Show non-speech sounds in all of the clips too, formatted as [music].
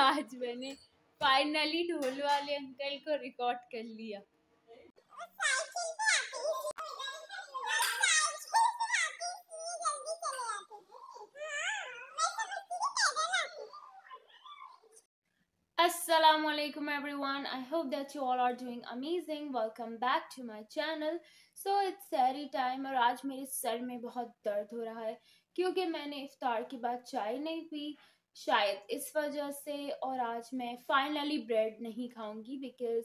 आज मैंने फाइनली ढोल वाले अंकल को रिकॉर्ड कर लिया Assalamu alaikum everyone. I hope that you all are doing amazing. Welcome back to my channel. So it's sari time और आज मेरे सर में बहुत दर्द हो रहा है क्योंकि मैंने इफ्तार के बाद चाय नहीं पी शायद इस वजह से और आज मैं फाइनली ब्रेड नहीं खाऊंगी बिकॉज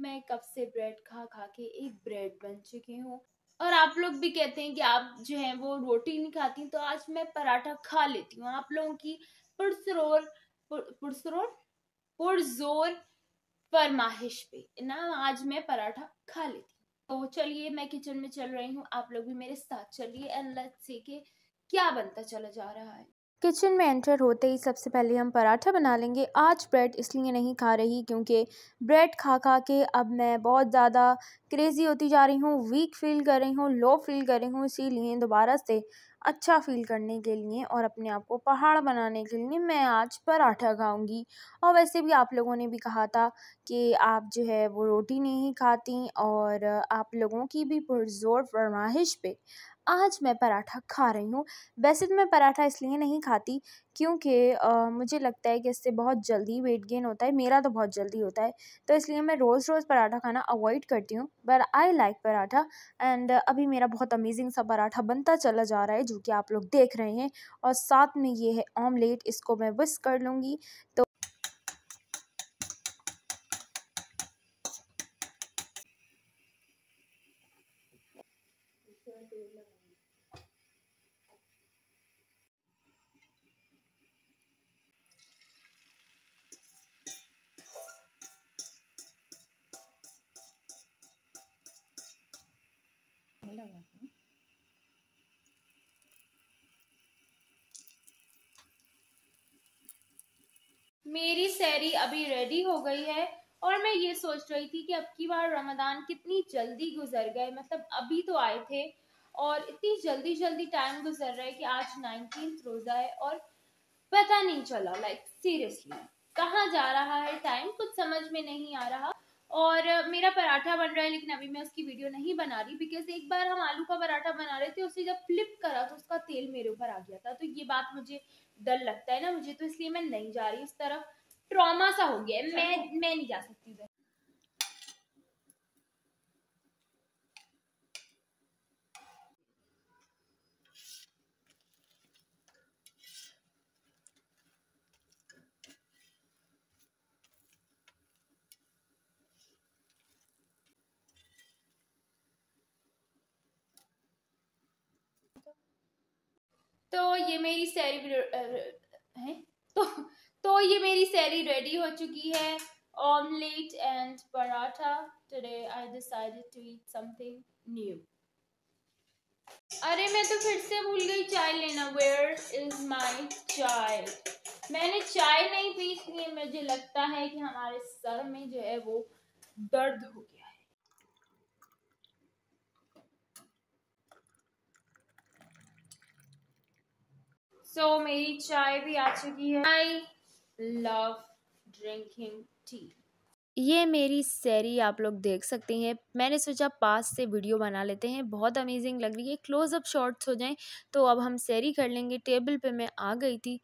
मैं कब से ब्रेड खा खा के एक ब्रेड बन चुकी हूँ और आप लोग भी कहते हैं कि आप जो है वो रोटी नहीं खाती तो आज मैं पराठा खा लेती हूँ आप लोगों की पुरसरोर पुरसरोर पुरजोर फरमाइश पे ना आज मैं पराठा खा लेती तो चलिए मैं किचन में चल रही हूँ आप लोग भी मेरे साथ चलिए एंड लेट्स सी के क्या बनता चला जा रहा है किचन में एंटर होते ही सबसे पहले हम पराठा बना लेंगे आज ब्रेड इसलिए नहीं खा रही क्योंकि ब्रेड खा खा के अब मैं बहुत ज़्यादा क्रेज़ी होती जा रही हूँ वीक फील कर रही हूँ लो फील कर रही हूँ इसीलिए दोबारा से अच्छा फील करने के लिए और अपने आप को पहाड़ बनाने के लिए मैं आज पराठा खाऊंगी और वैसे भी आप लोगों ने भी कहा था कि आप जो है वो रोटी नहीं खाती और आप लोगों की भी पुरजोर फरमाइश पे आज मैं पराठा खा रही हूँ वैसे तो मैं पराठा इसलिए नहीं खाती क्योंकि मुझे लगता है कि इससे बहुत जल्दी वेट गेन होता है मेरा तो बहुत जल्दी होता है तो इसलिए मैं रोज़ रोज़ पराठा खाना अवॉइड करती हूँ but I like paratha and अभी मेरा बहुत अमेजिंग सा पराठा बनता चला जा रहा है जो कि आप लोग देख रहे हैं और साथ में ये है ऑमलेट इसको मैं विस्क कर लूँगी तो मेरी सैरी अभी रेडी हो गई है और मैं ये सोच रही थी कि अब की बार रमदान कितनी जल्दी गुजर गए मतलब अभी तो आए थे और इतनी जल्दी जल्दी टाइम गुजर रहा है कि आज नाइनटीन रोजा है और पता नहीं चला लाइक सीरियसली कहाँ जा रहा है टाइम कुछ समझ में नहीं आ रहा और मेरा पराठा बन रहा है लेकिन अभी मैं उसकी वीडियो नहीं बना रही बिकॉज एक बार हम आलू का पराठा बना रहे थे उसे जब फ्लिप करा तो उसका तेल मेरे ऊपर आ गया था तो ये बात मुझे डर लगता है ना मुझे तो इसलिए मैं नहीं जा रही इस तरफ ट्रॉमा सा हो गया अच्छा। मैं मैं नहीं जा सकती तो ये मेरी सैरी है तो तो ये मेरी सैरी रेडी हो चुकी है omelette and paratha today I decided to eat something new अरे मैं तो फिर से भूल गई चाय लेना वेयर इज माई चाय मैंने चाय नहीं पी इसलिए मुझे लगता है कि हमारे सर में जो है वो दर्द हो गया सो so, मेरी चाय भी आ चुकी है आई लव ड्रिंकिंग टी ये मेरी सैरी आप लोग देख सकते हैं मैंने सोचा पास से वीडियो बना लेते हैं बहुत अमेजिंग लग रही है क्लोज़अप शॉट्स हो जाएं तो अब हम सैरी कर लेंगे टेबल पे मैं आ गई थी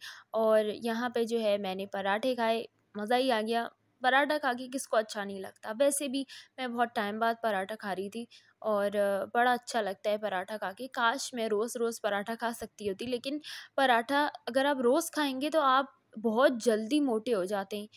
और यहाँ पे जो है मैंने पराठे खाए मज़ा ही आ गया पराठा खा के किसको अच्छा नहीं लगता वैसे भी मैं बहुत टाइम बाद पराठा खा रही थी और बड़ा अच्छा लगता है पराठा खा के काश मैं रोज़ रोज़ पराठा खा सकती होती लेकिन पराठा अगर आप रोज़ खाएंगे तो आप बहुत जल्दी मोटे हो जाते हैं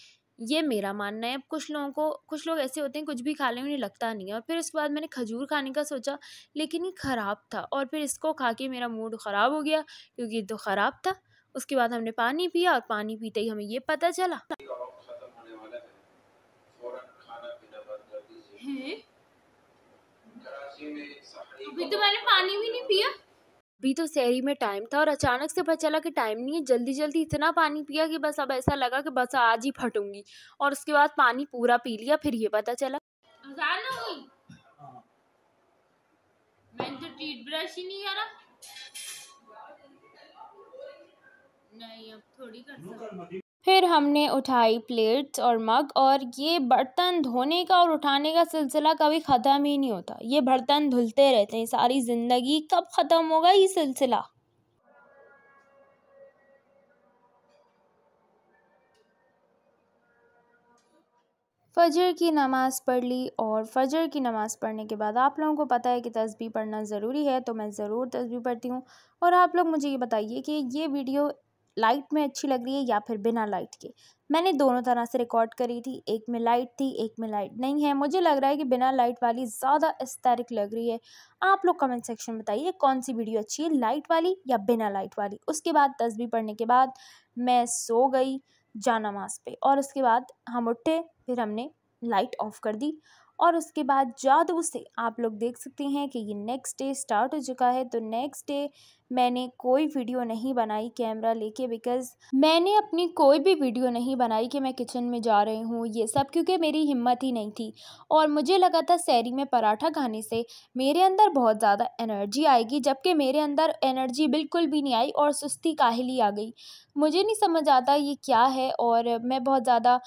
ये मेरा मानना है अब कुछ लोगों को कुछ लोग ऐसे होते हैं कुछ भी खा लें उन्हें लगता नहीं है और फिर उसके बाद मैंने खजूर खाने का सोचा लेकिन ये ख़राब था और फिर इसको खा के मेरा मूड ख़राब हो गया क्योंकि ये तो ख़राब था उसके बाद हमने पानी पिया और पानी पीते ही हमें ये पता चला पिया अभी तो शहरी में टाइम था और अचानक से पता चला कि टाइम नहीं है जल्दी जल्दी इतना पानी पिया कि बस अब ऐसा लगा कि बस आज ही फटूंगी और उसके बाद पानी पूरा पी लिया फिर ये पता चला मैंने तो टीट ब्रश ही नहीं नहीं अब थोड़ी कर फिर हमने उठाई प्लेट्स और मग और ये बर्तन धोने का और उठाने का सिलसिला कभी ख़त्म ही नहीं होता ये बर्तन धुलते रहते हैं सारी ज़िंदगी कब ख़त्म होगा ये सिलसिला फ़जर की नमाज़ पढ़ ली और फ़जर की नमाज़ पढ़ने के बाद आप लोगों को पता है कि तस्वीर पढ़ना ज़रूरी है तो मैं ज़रूर तस्वीर पढ़ती हूँ और आप लोग मुझे ये बताइए कि ये वीडियो लाइट में अच्छी लग रही है या फिर बिना लाइट के मैंने दोनों तरह से रिकॉर्ड करी थी एक में लाइट थी एक में लाइट नहीं है मुझे लग रहा है कि बिना लाइट वाली ज़्यादा एस्थेटिक लग रही है आप लोग कमेंट सेक्शन में बताइए कौन सी वीडियो अच्छी है लाइट वाली या बिना लाइट वाली उसके बाद तस्वीर पढ़ने के बाद मैं सो गई जानमाज पे और उसके बाद हम उठे फिर हमने लाइट ऑफ कर दी और उसके बाद जादू से आप लोग देख सकते हैं कि ये नेक्स्ट डे स्टार्ट हो चुका है तो नेक्स्ट डे मैंने कोई वीडियो नहीं बनाई कैमरा लेके बिकॉज़ मैंने अपनी कोई भी वीडियो नहीं बनाई कि मैं किचन में जा रही हूँ ये सब क्योंकि मेरी हिम्मत ही नहीं थी और मुझे लगा था सैरी में पराठा खाने से मेरे अंदर बहुत ज़्यादा एनर्जी आएगी जबकि मेरे अंदर एनर्जी बिल्कुल भी नहीं आई और सुस्ती काहली आ गई मुझे नहीं समझ आता ये क्या है और मैं बहुत ज़्यादा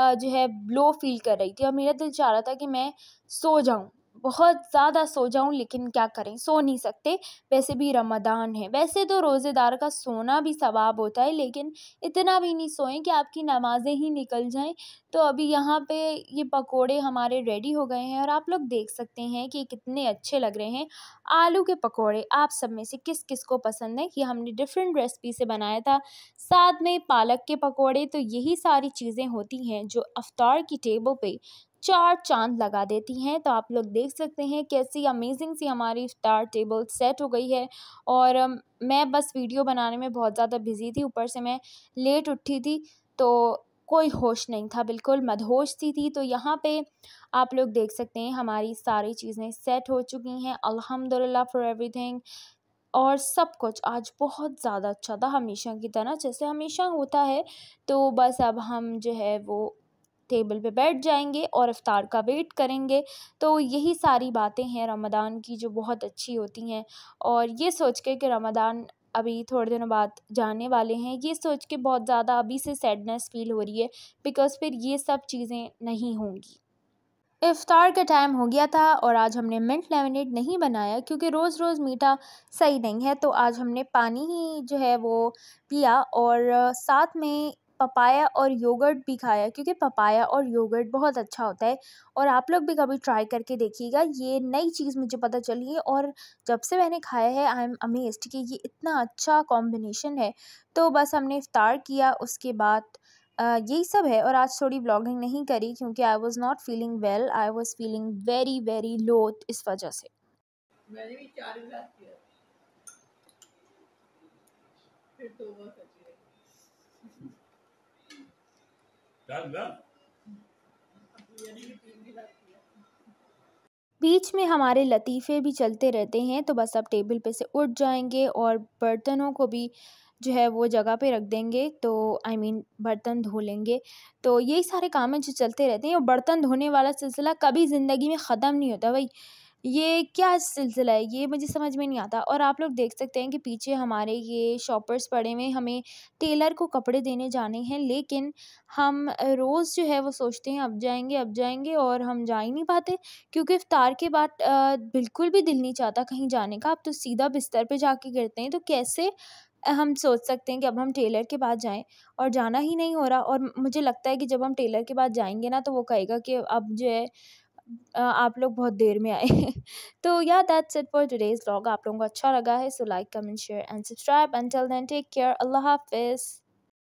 जो है लो फील कर रही थी और मेरा दिल चाह रहा था कि मैं सो जाऊँ बहुत ज़्यादा सो जाऊँ लेकिन क्या करें सो नहीं सकते वैसे भी रमदान है वैसे तो रोज़ेदार का सोना भी सवाब होता है लेकिन इतना भी नहीं सोएं कि आपकी नमाज़ें ही निकल जाएं तो अभी यहाँ पे ये पकोड़े हमारे रेडी हो गए हैं और आप लोग देख सकते हैं कि कितने अच्छे लग रहे हैं आलू के पकौड़े आप सब में से किस किस को पसंद है ये हमने डिफरेंट रेसिपी से बनाया था साथ में पालक के पकौड़े तो यही सारी चीज़ें होती हैं जो अफ्तार की टेबल पर चार चांद लगा देती हैं तो आप लोग देख सकते हैं कैसी अमेजिंग सी हमारी स्टार टेबल सेट हो गई है और मैं बस वीडियो बनाने में बहुत ज़्यादा बिज़ी थी ऊपर से मैं लेट उठी थी तो कोई होश नहीं था बिल्कुल मदहोश थी थी तो यहाँ पे आप लोग देख सकते हैं हमारी सारी चीज़ें सेट हो चुकी हैं अल्हम्दुलिल्लाह फॉर एवरीथिंग और सब कुछ आज बहुत ज़्यादा अच्छा था हमेशा की तरह जैसे हमेशा होता है तो बस अब हम जो है वो टेबल पे बैठ जाएंगे और अफ्तार का वेट करेंगे तो यही सारी बातें हैं रमदान की जो बहुत अच्छी होती हैं और ये सोच के कि रमदान अभी थोड़े दिनों बाद जाने वाले हैं ये सोच के बहुत ज़्यादा अभी से सैडनेस फील हो रही है बिकॉज़ फिर ये सब चीज़ें नहीं होंगी इफ़ार का टाइम हो गया था और आज हमने मिंट लेमिनेट नहीं बनाया क्योंकि रोज़ रोज़ मीठा सही नहीं है तो आज हमने पानी ही जो है वो पिया और साथ में पपाया और योगर्ट भी खाया क्योंकि पपाया और योगर्ट बहुत अच्छा होता है और आप लोग भी कभी ट्राई करके देखिएगा ये नई चीज़ मुझे पता चली है और जब से मैंने खाया है आई एम अमेज्ड कि ये इतना अच्छा कॉम्बिनेशन है तो बस हमने इफ़ार किया उसके बाद यही सब है और आज थोड़ी ब्लॉगिंग नहीं करी क्योंकि I was not feeling well I was feeling very very low इस वजह से मैंने भी चार गिलास फिर तो बीच में हमारे लतीफ़े भी चलते रहते हैं तो बस अब टेबल पे से उठ जाएंगे और बर्तनों को भी जो है वो जगह पे रख देंगे तो आई I मीन mean, बर्तन धो लेंगे तो यही सारे काम हैं जो चलते रहते हैं और बर्तन धोने वाला सिलसिला कभी ज़िंदगी में ख़त्म नहीं होता भाई ये क्या सिलसिला है ये मुझे समझ में नहीं आता और आप लोग देख सकते हैं कि पीछे हमारे ये शॉपर्स पड़े हुए हमें टेलर को कपड़े देने जाने हैं लेकिन हम रोज़ जो है वो सोचते हैं अब जाएंगे अब जाएंगे और हम जा ही नहीं पाते क्योंकि इफ्तार के बाद बिल्कुल भी दिल नहीं चाहता कहीं जाने का अब तो सीधा बिस्तर पर जाके गिरते हैं तो कैसे हम सोच सकते हैं कि अब हम टेलर के पास जाएं और जाना ही नहीं हो रहा और मुझे लगता है कि जब हम टेलर के पास जाएंगे ना तो वो कहेगा कि अब जो है आप लोग बहुत देर में आए [laughs] तो या that's it for today's vlog आप लोगों को अच्छा लगा है so like comment share and subscribe and till then take care अल्लाह हाफिज़